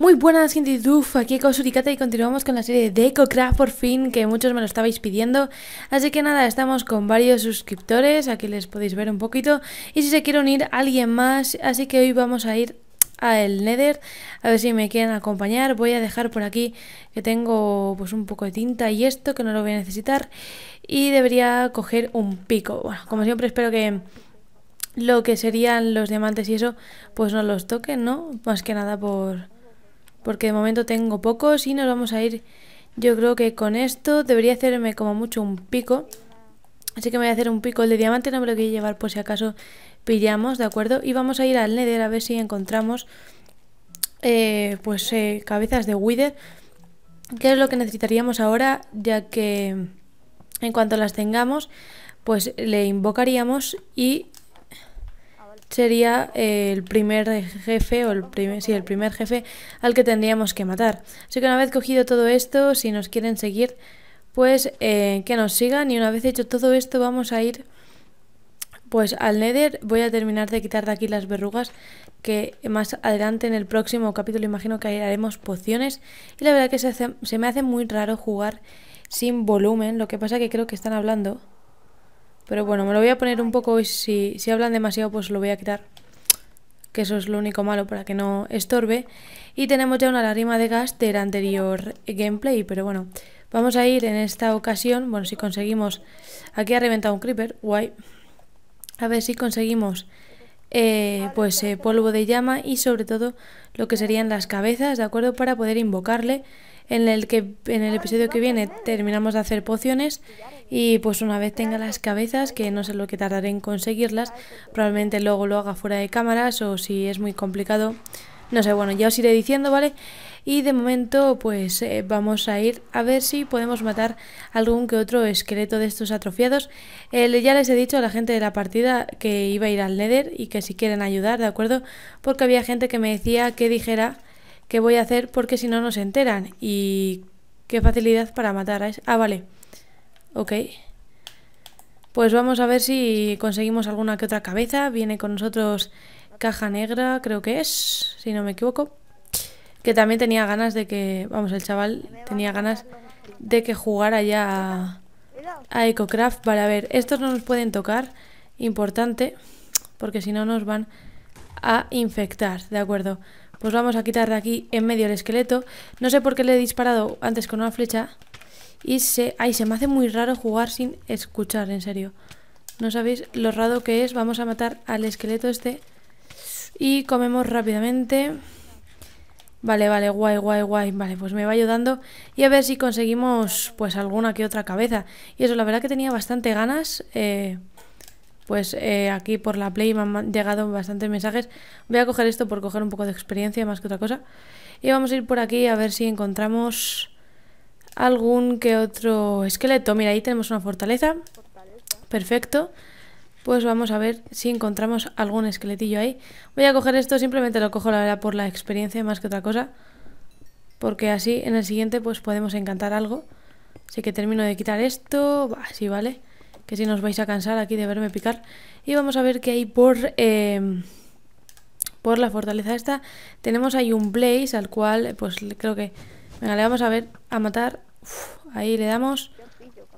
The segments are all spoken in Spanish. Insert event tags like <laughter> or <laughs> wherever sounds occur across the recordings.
Muy buenas gente de aquí Suricata y continuamos con la serie de DecoCraft por fin, que muchos me lo estabais pidiendo. Así que nada, estamos con varios suscriptores, aquí les podéis ver un poquito. Y si se quiere unir alguien más, así que hoy vamos a ir el Nether, a ver si me quieren acompañar. Voy a dejar por aquí que tengo pues un poco de tinta y esto, que no lo voy a necesitar. Y debería coger un pico. Bueno, como siempre espero que lo que serían los diamantes y eso, pues no los toquen, ¿no? Más que nada por porque de momento tengo pocos y nos vamos a ir, yo creo que con esto debería hacerme como mucho un pico, así que me voy a hacer un pico, el de diamante no me lo quiero llevar por si acaso pillamos, ¿de acuerdo? Y vamos a ir al Nether a ver si encontramos eh, pues eh, cabezas de Wither, que es lo que necesitaríamos ahora, ya que en cuanto las tengamos, pues le invocaríamos y sería el primer jefe o el primer, el primer jefe al que tendríamos que matar. Así que una vez cogido todo esto, si nos quieren seguir, pues eh, que nos sigan y una vez hecho todo esto vamos a ir pues al Nether. Voy a terminar de quitar de aquí las verrugas que más adelante en el próximo capítulo imagino que haremos pociones y la verdad que se, se me hace muy raro jugar sin volumen, lo que pasa que creo que están hablando. Pero bueno, me lo voy a poner un poco y si, hablan demasiado pues lo voy a quitar. Que eso es lo único malo para que no estorbe. Y tenemos ya una lágrima de gas del anterior gameplay, pero bueno. Vamos a ir en esta ocasión, bueno, si conseguimos... Aquí ha reventado un creeper, guay. A ver si conseguimos eh, pues eh, polvo de llama y sobre todo lo que serían las cabezas, ¿de acuerdo? Para poder invocarle. En el, que, en el episodio que viene terminamos de hacer pociones y pues una vez tenga las cabezas, que no sé lo que tardaré en conseguirlas, probablemente luego lo haga fuera de cámaras o si es muy complicado, no sé, bueno, ya os iré diciendo, ¿vale? Y de momento pues eh, vamos a ir a ver si podemos matar algún que otro esqueleto de estos atrofiados. Eh, ya les he dicho a la gente de la partida que iba a ir al Nether y que si quieren ayudar, ¿de acuerdo? Porque había gente que me decía que dijera que voy a hacer porque si no nos enteran y qué facilidad para matar a... Es ah, vale. Ok. Pues vamos a ver si conseguimos alguna que otra cabeza. Viene con nosotros caja negra, creo que es, si no me equivoco. Que también tenía ganas de que, vamos, el chaval tenía ganas de que jugara ya a, a EcoCraft. Vale, a ver, estos no nos pueden tocar, importante, porque si no nos van a infectar, ¿de acuerdo? Pues vamos a quitar de aquí en medio el esqueleto. No sé por qué le he disparado antes con una flecha, y se, ay, se me hace muy raro jugar sin escuchar, en serio. No sabéis lo raro que es. Vamos a matar al esqueleto este. Y comemos rápidamente. Vale, vale, guay, guay, guay. Vale, pues me va ayudando. Y a ver si conseguimos, pues, alguna que otra cabeza. Y eso, la verdad que tenía bastante ganas. Eh, pues eh, aquí por la Play me han llegado bastantes mensajes. Voy a coger esto por coger un poco de experiencia más que otra cosa. Y vamos a ir por aquí a ver si encontramos algún que otro esqueleto. Mira, ahí tenemos una fortaleza. Perfecto. Pues vamos a ver si encontramos algún esqueletillo ahí. Voy a coger esto, simplemente lo cojo la verdad por la experiencia más que otra cosa. Porque así en el siguiente pues podemos encantar algo. Así que termino de quitar esto. Así vale. Que si nos vais a cansar aquí de verme picar. Y vamos a ver qué hay por... Em, por la fortaleza esta. Tenemos ahí un Blaze al cual pues creo que... Venga, le vamos a ver a matar ahí le damos.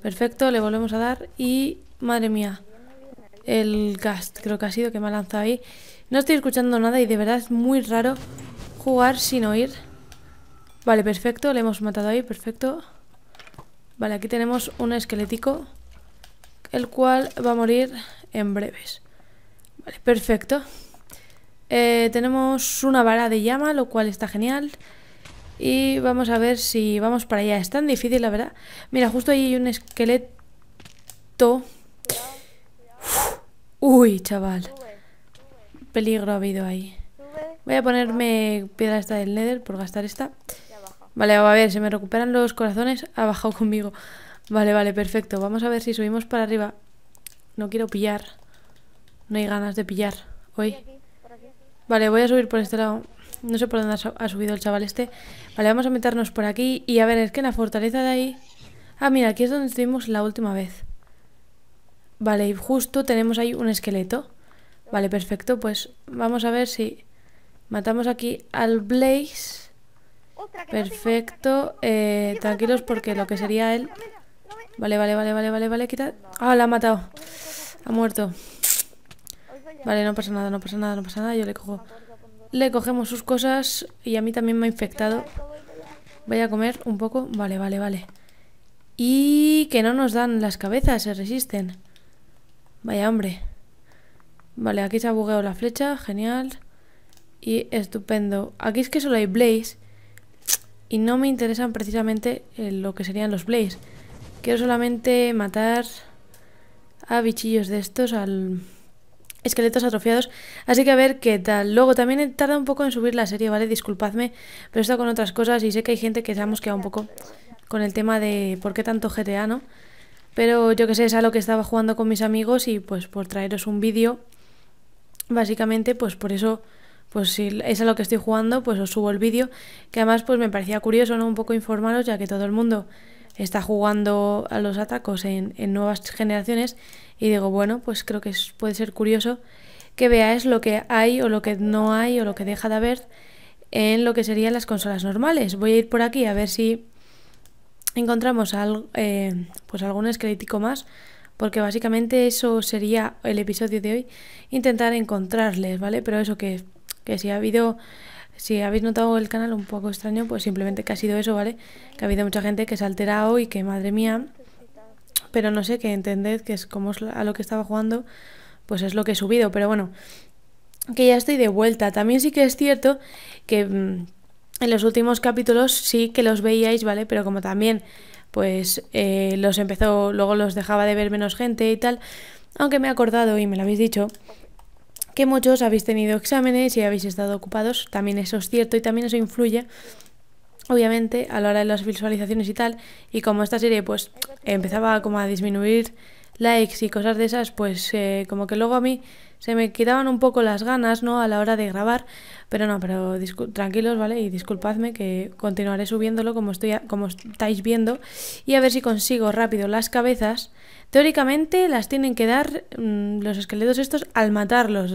Perfecto, le volvemos a dar. Y, madre mía, el cast creo que ha sido que me ha lanzado ahí. No estoy escuchando nada y de verdad es muy raro jugar sin oír. Vale, perfecto, le hemos matado ahí, perfecto. Vale, aquí tenemos un esquelético, el cual va a morir en breves. Vale, perfecto. Eh, tenemos una vara de llama, lo cual está genial. Y vamos a ver si vamos para allá. Es tan difícil, la verdad. Mira, justo ahí hay un esqueleto. Uy, chaval. Peligro ha habido ahí. Voy a ponerme piedra esta del nether por gastar esta. Vale, a ver, si me recuperan los corazones. Ha bajado conmigo. Vale, vale, perfecto. Vamos a ver si subimos para arriba. No quiero pillar. No hay ganas de pillar hoy. Vale, voy a subir por este lado. No sé por dónde ha subido el chaval este. Vale, vamos a meternos por aquí. Y a ver, es que en la fortaleza de ahí... Ah, mira, aquí es donde estuvimos la última vez. Vale, y justo tenemos ahí un esqueleto. Vale, perfecto. Pues vamos a ver si matamos aquí al Blaze. Perfecto. Eh, tranquilos porque lo que sería él... Vale, vale, vale, vale, vale, vale, quita... Ah, la ha matado. Ha muerto. Vale, no pasa nada, no pasa nada, no pasa nada. Yo le cojo le cogemos sus cosas y a mí también me ha infectado. Voy a comer un poco. Vale, vale, vale. Y que no nos dan las cabezas, se resisten. Vaya hombre. Vale, aquí se ha bugueado la flecha, genial. Y estupendo. Aquí es que solo hay blaze. Y no me interesan precisamente eh, lo que serían los blaze. Quiero solamente matar a bichillos de estos al esqueletos atrofiados, así que a ver qué tal. Luego también tarda un poco en subir la serie, ¿vale? Disculpadme, pero está con otras cosas y sé que hay gente que se ha mosqueado un poco con el tema de por qué tanto GTA, ¿no? Pero yo que sé, es a lo que estaba jugando con mis amigos y pues por traeros un vídeo, básicamente, pues por eso, pues si es a lo que estoy jugando, pues os subo el vídeo, que además pues me parecía curioso, ¿no? Un poco informaros, ya que todo el mundo está jugando a los atacos en, nuevas generaciones y digo, bueno, pues creo que puede ser curioso que veáis lo que hay o lo que no hay o lo que deja de haber en lo que serían las consolas normales. Voy a ir por aquí a ver si encontramos eh, pues algún esquelético más, porque básicamente eso sería el episodio de hoy, intentar encontrarles, ¿vale? Pero eso que, que si ha habido si habéis notado el canal un poco extraño, pues simplemente que ha sido eso, ¿vale? Que ha habido mucha gente que se ha alterado y que, madre mía, pero no sé, que entended que es como a lo que estaba jugando, pues es lo que he subido, pero bueno, que ya estoy de vuelta. También sí que es cierto que mm, en los últimos capítulos sí que los veíais, ¿vale? Pero como también, pues eh, los empezó, luego los dejaba de ver menos gente y tal, aunque me he acordado y me lo habéis dicho que muchos habéis tenido exámenes y habéis estado ocupados, también eso es cierto y también eso influye obviamente a la hora de las visualizaciones y tal, y como esta serie pues empezaba como a disminuir likes y cosas de esas, pues eh, como que luego a mí se me quitaban un poco las ganas, ¿no? A la hora de grabar, pero no, pero tranquilos, ¿vale? Y disculpadme que continuaré subiéndolo como, estoy como estáis viendo y a ver si consigo rápido las cabezas Teóricamente las tienen que dar mm, los esqueletos estos al matarlos.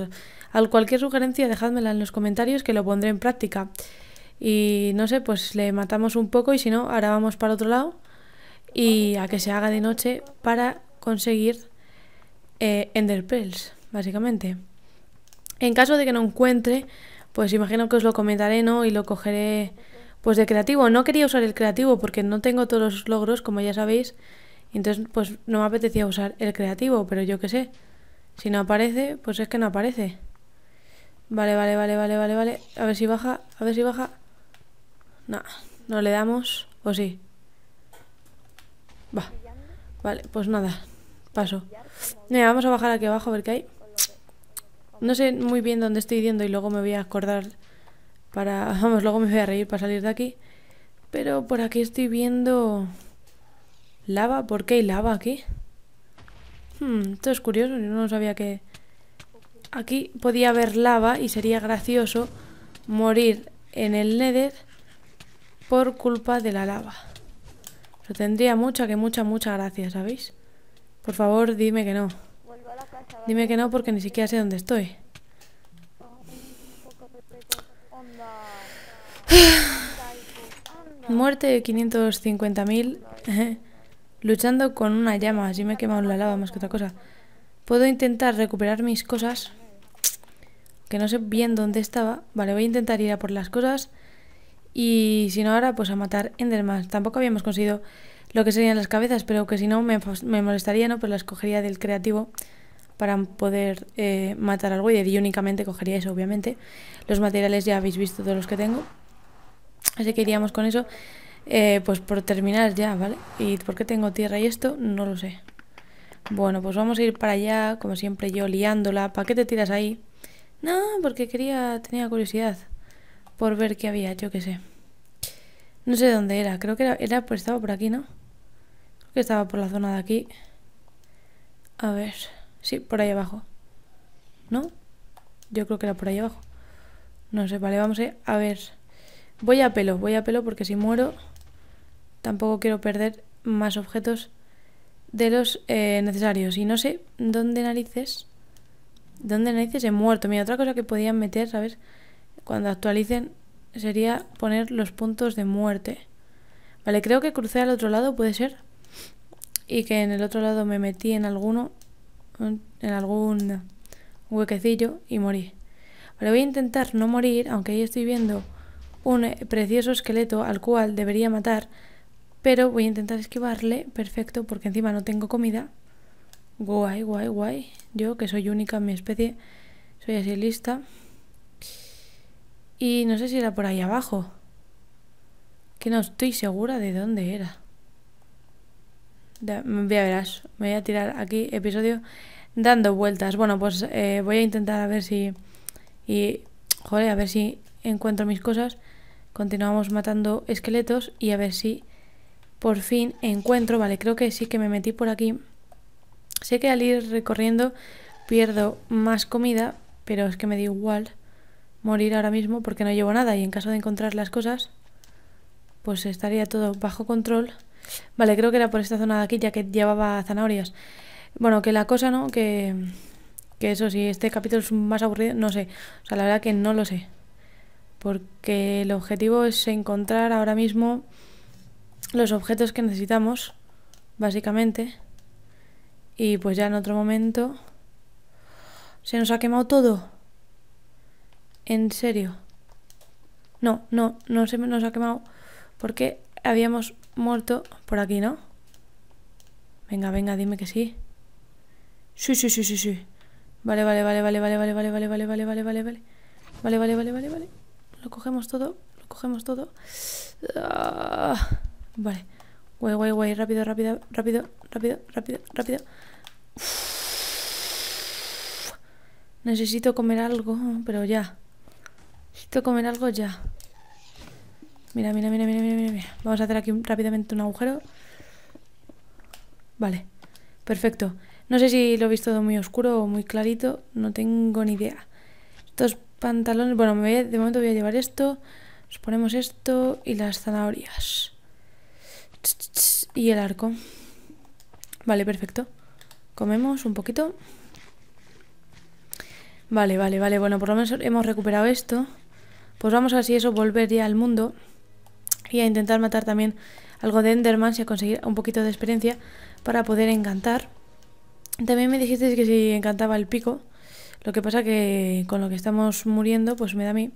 Al cualquier sugerencia dejádmela en los comentarios que lo pondré en práctica. Y no sé, pues le matamos un poco y si no, ahora vamos para otro lado y a que se haga de noche para conseguir eh, Ender Pearls, básicamente. En caso de que no encuentre, pues imagino que os lo comentaré, ¿no? Y lo cogeré pues de creativo. No quería usar el creativo porque no tengo todos los logros, como ya sabéis. Entonces, pues no me apetecía usar el creativo, pero yo qué sé. Si no aparece, pues es que no aparece. Vale, vale, vale, vale, vale, vale. A ver si baja, a ver si baja. No, no le damos, o sí. Va. Vale, pues nada, paso. Mira, vamos a bajar aquí abajo a ver qué hay. No sé muy bien dónde estoy yendo y luego me voy a acordar para... <laughs> Vamos, luego me voy a reír para salir de aquí. Pero por aquí estoy viendo... ¿Lava? ¿Por qué hay lava aquí? Hmm, esto es curioso, yo no sabía que... Aquí podía haber lava y sería gracioso morir en el Nether por culpa de la lava. Pero tendría mucha, que mucha, mucha gracia, ¿sabéis? Por favor, dime que no. Dime que no porque ni siquiera sé dónde estoy. <sighs> Muerte de 550.000. <laughs> luchando con una llama. Así me he quemado la lava más que otra cosa. Puedo intentar recuperar mis cosas. Que no sé bien dónde estaba. Vale, voy a intentar ir a por las cosas. Y si no ahora, pues a matar Enderman. Tampoco habíamos conseguido lo que serían las cabezas, pero que si no me, molestaría, ¿no? Pues las cogería del creativo para poder eh, matar algo. Y de únicamente cogería eso, obviamente. Los materiales ya habéis visto todos los que tengo. Así que iríamos con eso. Eh, pues por terminar ya, ¿vale? ¿Y por qué tengo tierra y esto? No lo sé. Bueno, pues vamos a ir para allá, como siempre yo liándola. ¿Para qué te tiras ahí? No, porque quería, tenía curiosidad por ver qué había, yo qué sé. No sé dónde era, creo que era, pues, estaba por aquí, ¿no? Creo que estaba por la zona de aquí. A ver, sí, por ahí abajo. ¿No? Yo creo que era por ahí abajo. No sé, vale, vamos a, a ver. Voy a pelo, voy a pelo porque si muero tampoco quiero perder más objetos de los eh, necesarios. Y no sé dónde narices... ¿Dónde narices he muerto? Mira, otra cosa que podían meter, ¿sabes? Cuando actualicen sería poner los puntos de muerte. Vale, creo que crucé al otro lado, puede ser. Y que en el otro lado me metí en alguno... En algún huequecillo y morí. Vale, voy a intentar no morir, aunque ahí estoy viendo un precioso esqueleto al cual debería matar pero voy a intentar esquivarle, perfecto, porque encima no tengo comida. Guay, guay, guay. Yo, que soy única en mi especie, soy así lista. Y no sé si era por ahí abajo. Que no estoy segura de dónde era. a verás, me voy a tirar aquí episodio dando vueltas. Bueno, pues eh, voy a intentar a ver si... Y, joder, a ver si encuentro mis cosas. Continuamos matando esqueletos y a ver si por fin encuentro, vale, creo que sí que me metí por aquí. Sé que al ir recorriendo pierdo más comida, pero es que me da igual morir ahora mismo porque no llevo nada y en caso de encontrar las cosas, pues estaría todo bajo control. Vale, creo que era por esta zona de aquí, ya que llevaba zanahorias. Bueno, que la cosa, ¿no? Que, que eso, sí, este capítulo es más aburrido, no sé. O sea, la verdad que no lo sé. Porque el objetivo es encontrar ahora mismo los objetos que necesitamos, básicamente. Y pues ya en otro momento... ¿Se nos ha quemado todo? ¿En serio? No, no, no se nos ha quemado porque habíamos muerto por aquí, ¿no? Venga, venga, dime que sí. Sí, sí, sí, sí, sí. Vale, vale, vale, vale, vale, vale, vale, vale, vale, vale, vale, vale, vale. Vale, vale, vale, vale, vale. Lo cogemos todo, lo cogemos todo. Vale. Guay, guay, guay. Rápido, rápido, rápido, rápido, rápido, rápido. Necesito comer algo, pero ya. Necesito comer algo ya. Mira, mira, mira, mira, mira, mira. Vamos a hacer aquí rápidamente un agujero. Vale. Perfecto. No sé si lo he visto muy oscuro o muy clarito. No tengo ni idea. Estos pantalones... Bueno, de momento voy a llevar esto. Nos ponemos esto y las zanahorias. Y el arco. Vale, perfecto. Comemos un poquito. Vale, vale, vale. Bueno, por lo menos hemos recuperado esto. Pues vamos a ver eso volver ya al mundo. Y a intentar matar también algo de Enderman y a conseguir un poquito de experiencia para poder encantar. También me dijisteis que si encantaba el pico. Lo que pasa que con lo que estamos muriendo, pues me da a mí.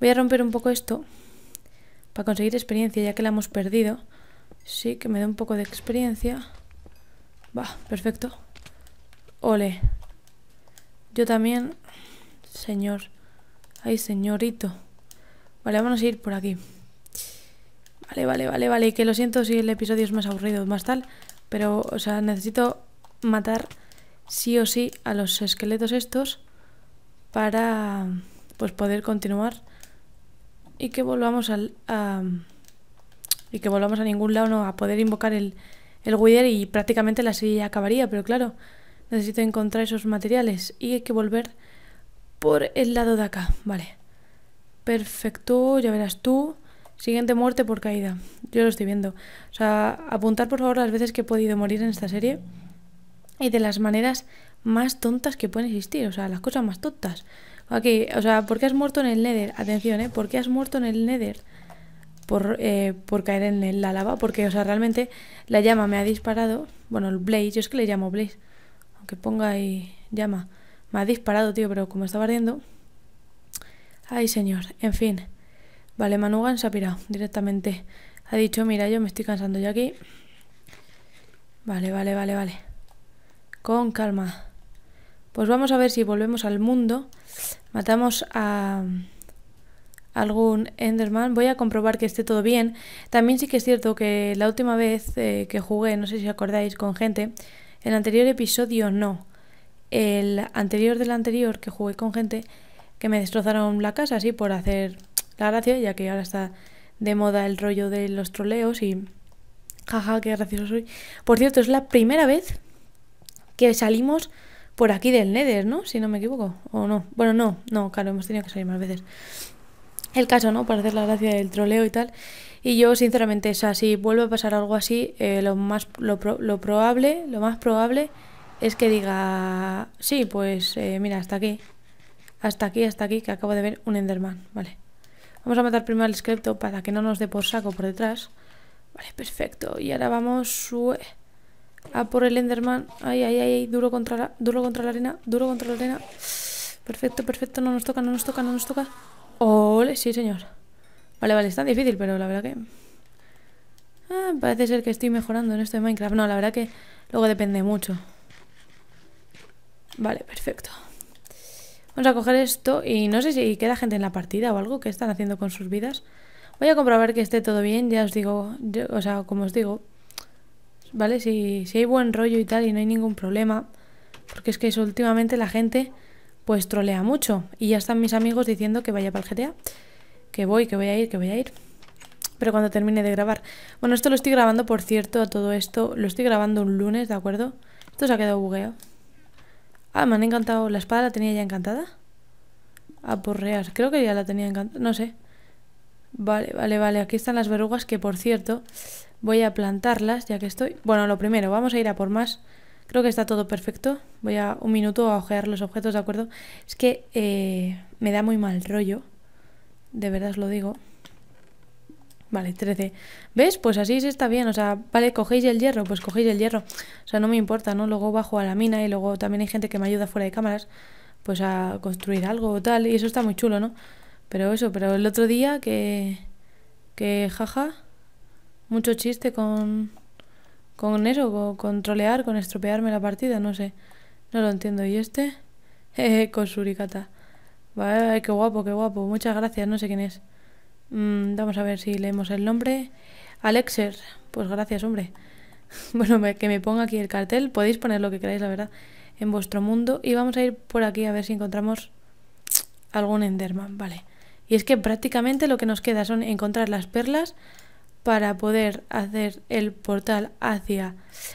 Voy a romper un poco esto para conseguir experiencia ya que la hemos perdido. Sí, que me da un poco de experiencia. Va, perfecto. Ole. Yo también. Señor. Ay, señorito. Vale, vamos a ir por aquí. Vale, vale, vale, vale. Que lo siento si el episodio es más aburrido, más tal. Pero, o sea, necesito matar sí o sí a los esqueletos estos para pues poder continuar y que volvamos al... A, y que volvamos a ningún lado no, a poder invocar el, el Wither y prácticamente la serie ya acabaría, pero claro, necesito encontrar esos materiales y hay que volver por el lado de acá, vale. Perfecto, ya verás tú. Siguiente muerte por caída. Yo lo estoy viendo. O sea, apuntar por favor las veces que he podido morir en esta serie y de las maneras más tontas que pueden existir, o sea, las cosas más tontas. Aquí, o sea, ¿por qué has muerto en el Nether? Atención, ¿eh? ¿Por qué has muerto en el Nether? por, eh, por caer en la lava, porque, o sea, realmente la llama me ha disparado. Bueno, el Blaze, yo es que le llamo Blaze, aunque ponga ahí llama. Me ha disparado, tío, pero como estaba ardiendo. Ay, señor, en fin. Vale, Manugan se ha pirado directamente. Ha dicho, mira, yo me estoy cansando yo aquí. Vale, vale, vale, vale. Con calma. Pues vamos a ver si volvemos al mundo. Matamos a algún Enderman. Voy a comprobar que esté todo bien. También sí que es cierto que la última vez eh, que jugué, no sé si acordáis, con gente, el anterior episodio no. El anterior del anterior que jugué con gente, que me destrozaron la casa, así por hacer la gracia, ya que ahora está de moda el rollo de los troleos y... Jaja, qué gracioso soy. Por cierto, es la primera vez que salimos por aquí del Nether, ¿no? Si no me equivoco, o no. Bueno, no, no, claro, hemos tenido que salir más veces el caso, ¿no? Para hacer la gracia del troleo y tal. Y yo, sinceramente, o sea, si vuelve a pasar algo así, eh, lo más lo, probable, lo más probable es que diga, sí, pues eh, mira, hasta aquí, hasta aquí, hasta aquí, que acabo de ver un Enderman, vale. Vamos a matar primero al esqueleto para que no nos dé por saco por detrás. Vale, perfecto. Y ahora vamos a por el Enderman. Ay, ay, ay, duro contra duro contra la arena, duro contra la arena. Perfecto, perfecto, no nos toca, no nos toca, no nos toca. Ole, sí, señor. Vale, vale, es tan difícil, pero la verdad que... Ah, parece ser que estoy mejorando en esto de Minecraft. No, la verdad que luego depende mucho. Vale, perfecto. Vamos a coger esto y no sé si queda gente en la partida o algo que están haciendo con sus vidas. Voy a comprobar que esté todo bien, ya os digo, o sea, como os digo, ¿vale? Si, si hay buen rollo y tal y no hay ningún problema, porque es que últimamente la gente pues trolea mucho. Y ya están mis amigos diciendo que vaya para el GTA, que voy, que voy a ir, que voy a ir. Pero cuando termine de grabar. Bueno, esto lo estoy grabando, por cierto, a todo esto. Lo estoy grabando un lunes, ¿de acuerdo? Esto se ha quedado bugueado. Ah, me han encantado. ¿La espada la tenía ya encantada? A porrear. Creo que ya la tenía encantada. No sé. Vale, vale, vale. Aquí están las verrugas que, por cierto, voy a plantarlas ya que estoy... Bueno, lo primero, vamos a ir a por más Creo que está todo perfecto. Voy a un minuto a ojear los objetos, ¿de acuerdo? Es que eh, me da muy mal rollo. De verdad os lo digo. Vale, 13. ¿Ves? Pues así se está bien. O sea, vale, cogéis el hierro, pues cogéis el hierro. O sea, no me importa, ¿no? Luego bajo a la mina y luego también hay gente que me ayuda fuera de cámaras pues a construir algo o tal. Y eso está muy chulo, ¿no? Pero eso, pero el otro día que... Que jaja. Mucho chiste con con eso, con, trolear, con estropearme la partida, no sé. No lo entiendo. ¿Y este? <laughs> Jeje, con suricata. Vale, qué guapo, qué guapo. Muchas gracias, no sé quién es. Mm, vamos a ver si leemos el nombre. Alexer. Pues gracias, hombre. <laughs> bueno, que me ponga aquí el cartel. Podéis poner lo que queráis, la verdad, en vuestro mundo. Y vamos a ir por aquí a ver si encontramos algún Enderman. Vale. Y es que prácticamente lo que nos queda son encontrar las perlas para poder hacer el portal hacia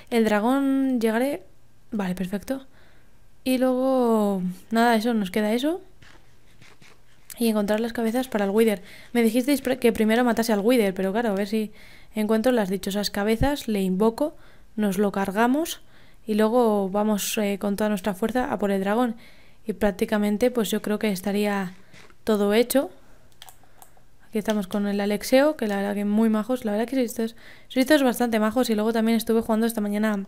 el dragón llegaré... Vale, perfecto. Y luego... Nada, eso, nos queda eso. Y encontrar las cabezas para el Wither. Me dijisteis que primero matase al Wither, pero claro, a ver si encuentro las dichosas cabezas, le invoco, nos lo cargamos y luego vamos eh, con toda nuestra fuerza a por el dragón. Y prácticamente pues yo creo que estaría todo hecho. Aquí estamos con el Alexeo, que la verdad que muy majos. La verdad que estos, es bastante majos. Y luego también estuve jugando esta mañana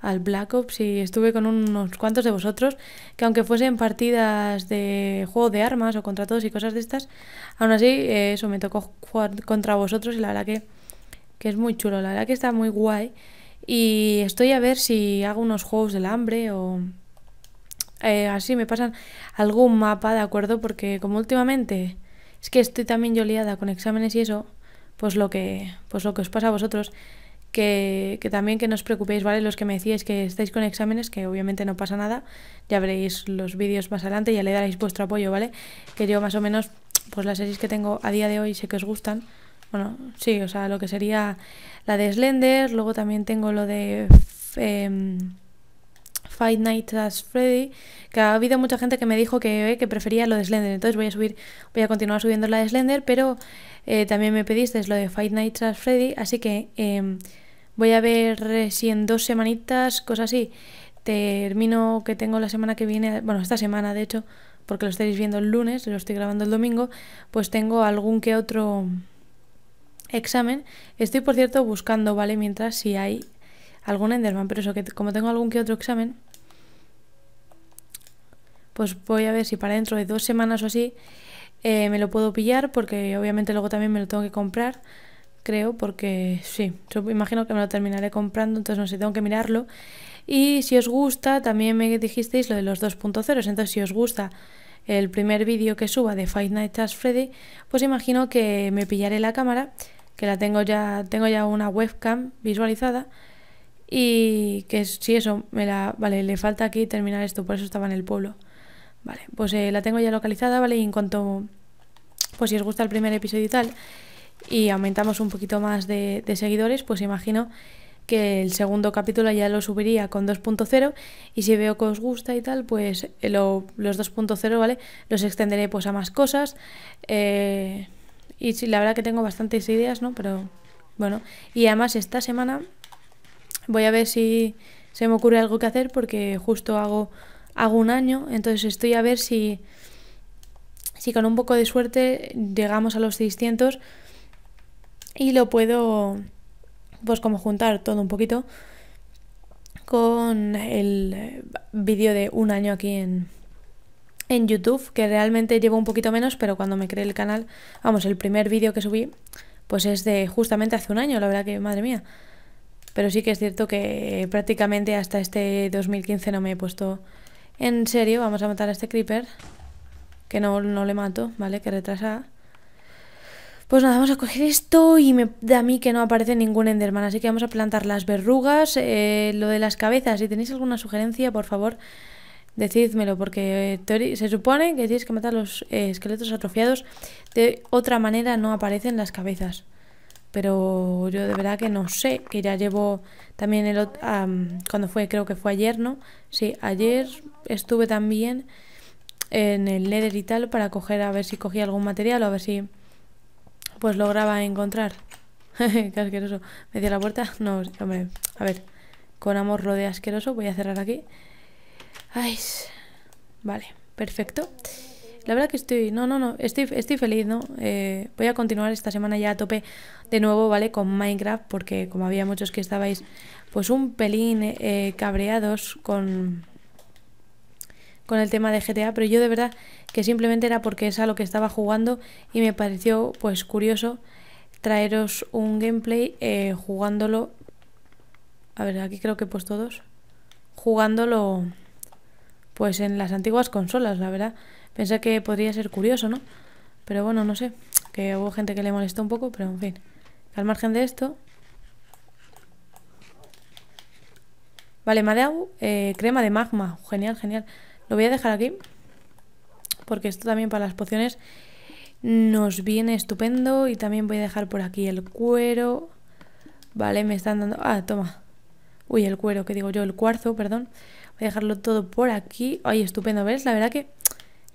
al Black Ops y estuve con unos cuantos de vosotros que aunque fuesen partidas de juego de armas o contra todos y cosas de estas, aún así eh, eso me tocó jugar contra vosotros y la verdad que, que es muy chulo, la verdad que está muy guay y estoy a ver si hago unos juegos del hambre o eh, así me pasan algún mapa, ¿de acuerdo? Porque como últimamente... Es que estoy también yo liada con exámenes y eso, pues lo que, pues lo que os pasa a vosotros, que, que también que no os preocupéis, ¿vale? Los que me decíais que estáis con exámenes, que obviamente no pasa nada, ya veréis los vídeos más adelante, ya le daréis vuestro apoyo, ¿vale? Que yo más o menos, pues las series que tengo a día de hoy sé que os gustan. Bueno, sí, o sea, lo que sería la de Slender, luego también tengo lo de... Em, Five Nights at Freddy, que ha habido mucha gente que me dijo eh, que, prefería lo de Slender. Entonces voy a subir, voy a continuar subiendo la de Slender, pero eh, también me pediste lo de Five Nights at Freddy, así que em, voy a ver eh, si en dos semanitas, cosas así, termino que tengo la semana que viene, bueno, esta semana de hecho, porque lo estaréis viendo el lunes, lo estoy grabando el domingo, pues tengo algún que otro examen. Estoy, por cierto, buscando, ¿vale? Mientras si hay algún Enderman, pero eso que como tengo algún que otro examen, pues voy a ver si para dentro de dos semanas o así eh, me lo puedo pillar porque obviamente luego también me lo tengo que comprar, creo, porque sí, yo imagino que me lo terminaré comprando, entonces no sé, tengo que mirarlo. Y si os gusta, también me dijisteis lo de los 2.0, entonces si os gusta el primer vídeo que suba de Five Nights at Freddy, pues imagino que me pillaré la cámara, que la tengo ya, tengo ya una webcam visualizada. Y que si eso, me la. Vale, le falta aquí terminar esto, por eso estaba en el pueblo. Vale, pues eh, la tengo ya localizada, ¿vale? Y en cuanto, pues si os gusta el primer episodio y tal, y aumentamos un poquito más de, seguidores, pues imagino que el segundo capítulo ya lo subiría con 2.0 y si veo que os gusta y tal, pues eh, los 2.0, ¿vale? Los extenderé pues a más cosas. Eh, y sí, la verdad que tengo bastantes ideas, ¿no? Pero bueno, y además esta semana voy a ver si se me ocurre algo que hacer porque justo hago hago un año, entonces estoy a ver si, si con un poco de suerte llegamos a los 600 y lo puedo pues como juntar todo un poquito con el eh, vídeo de un año aquí en, en YouTube, que realmente llevo un poquito menos, pero cuando me creé el canal, vamos, el primer vídeo que subí, pues es de justamente hace un año, la verdad que, madre mía. Pero sí que es cierto que prácticamente hasta este 2015 no me he puesto en serio, vamos a matar a este creeper. Que no, le mato, ¿vale? Que retrasa. Pues nada, vamos a coger esto y me da a mí que no aparece ningún Enderman. Así que vamos a plantar las verrugas, eh, lo de las cabezas. Si tenéis alguna sugerencia, por favor, decídmelo. Porque eh, se supone que tienes que matar los eh, esqueletos atrofiados. De otra manera no aparecen las cabezas pero yo de verdad que no sé, que ya llevo también el otro cuando fue, creo que fue ayer, ¿no? Sí, ayer estuve también en el Leder y tal para coger a ver si cogía algún material o a ver si pues lograba encontrar. <laughs> Qué asqueroso. ¿Me dio la puerta? No, hombre, a ver, con amor lo de asqueroso voy a cerrar aquí. Ay, vale, perfecto. La verdad que estoy, no, no, no, estoy, estoy feliz, ¿no? Eh, voy a continuar esta semana ya a tope de nuevo, ¿vale? Con Minecraft, porque como había muchos que estabais, pues un pelín eh, eh, cabreados con, con el tema de GTA, pero yo de verdad que simplemente era porque es a lo que estaba jugando y me pareció pues curioso traeros un gameplay jugándolo. A ver, aquí creo que pues todos Jugándolo pues en las antiguas consolas, la verdad. Pensé que podría ser curioso, ¿no? Pero bueno, no sé, que hubo gente que le molestó un poco, pero en fin. Al margen de esto... Vale, Madeau, eh, crema de magma. Genial, genial. Lo voy a dejar aquí. Porque esto también para las pociones nos viene estupendo. Y también voy a dejar por aquí el cuero. Vale, me están dando... Ah, toma. Uy, el cuero, que digo yo, el cuarzo, perdón. Voy a dejarlo todo por aquí. Ay, estupendo, ¿ves? La verdad que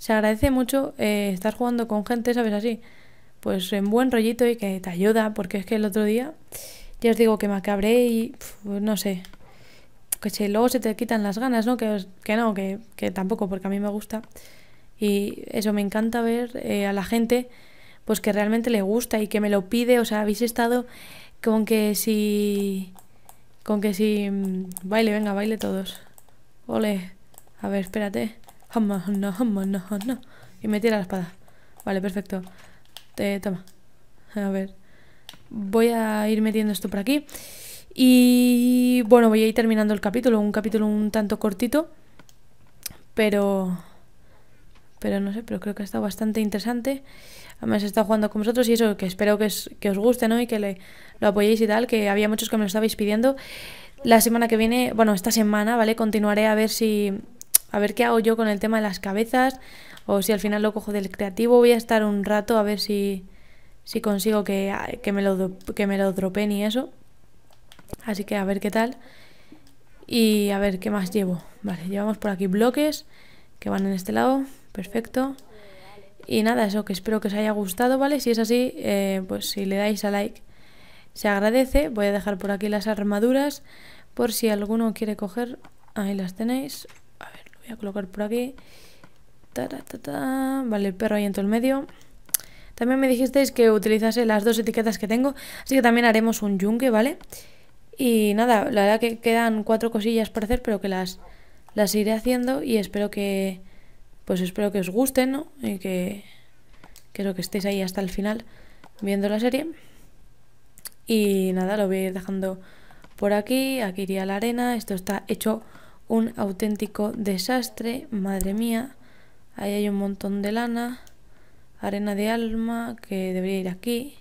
se agradece mucho eh, estar jugando con gente, ¿sabes? Así, pues en buen rollito y que te ayuda, porque es que el otro día, ya os digo que me acabré y pues, no sé, que si luego se te quitan las ganas, ¿no? Que, que no, que, que, tampoco, porque a mí me gusta. Y eso, me encanta ver eh, a la gente, pues que realmente le gusta y que me lo pide, o sea, habéis estado con que si... Con que si... Mm, baile, venga, baile todos. Ole. A ver, espérate. Y me tira la espada. Vale, perfecto. Te toma. A ver. Voy a ir metiendo esto por aquí. Y bueno, voy a ir terminando el capítulo. Un capítulo un tanto cortito. Pero... Pero no sé, pero creo que ha estado bastante interesante. Además he estado jugando con vosotros y eso, que espero que, que os guste, ¿no? Y que le, lo apoyéis y tal, que había muchos que me lo estabais pidiendo. La semana que viene, bueno, esta semana, ¿vale? Continuaré a ver si a ver qué hago yo con el tema de las cabezas o si al final lo cojo del creativo. Voy a estar un rato a ver si, si consigo que, me lo, que me lo dropen y eso. Así que a ver qué tal. Y a ver qué más llevo. Vale, llevamos por aquí bloques que van en este lado. Perfecto. Y nada, eso que espero que os haya gustado, ¿vale? Si es así, eh, pues si le dais a like, se agradece. Voy a dejar por aquí las armaduras por si alguno quiere coger. Ahí las tenéis voy a colocar por aquí. vale, el perro ahí en todo el medio. También me dijisteis que utilizase las dos etiquetas que tengo, así que también haremos un yunque, ¿vale? Y nada, la verdad que quedan cuatro cosillas por hacer, pero que las, las iré haciendo y espero que... Pues espero que os gusten, ¿no? Y que... creo que estéis ahí hasta el final viendo la serie. Y nada, lo voy dejando por aquí. Aquí iría la arena. Esto está hecho un auténtico desastre, madre mía. Ahí hay un montón de lana, arena de alma que debería ir aquí.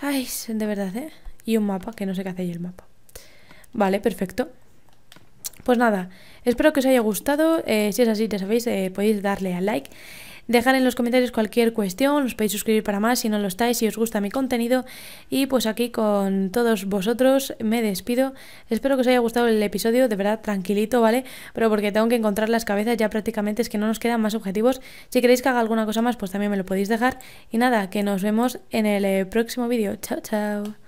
Ay, de verdad, ¿eh? Y un mapa, que no sé qué hace el mapa. Vale, perfecto. Pues nada, espero que os haya gustado. Eh, si es así, ya sabéis, eh, podéis darle al like. Dejar en los comentarios cualquier cuestión, os podéis suscribir para más si no lo estáis, si os gusta mi contenido. Y pues aquí con todos vosotros me despido. Espero que os haya gustado el episodio, de verdad, tranquilito, ¿vale? Pero porque tengo que encontrar las cabezas, ya prácticamente es que no nos quedan más objetivos. Si queréis que haga alguna cosa más, pues también me lo podéis dejar. Y nada, que nos vemos en el eh, próximo vídeo. Chao, chao.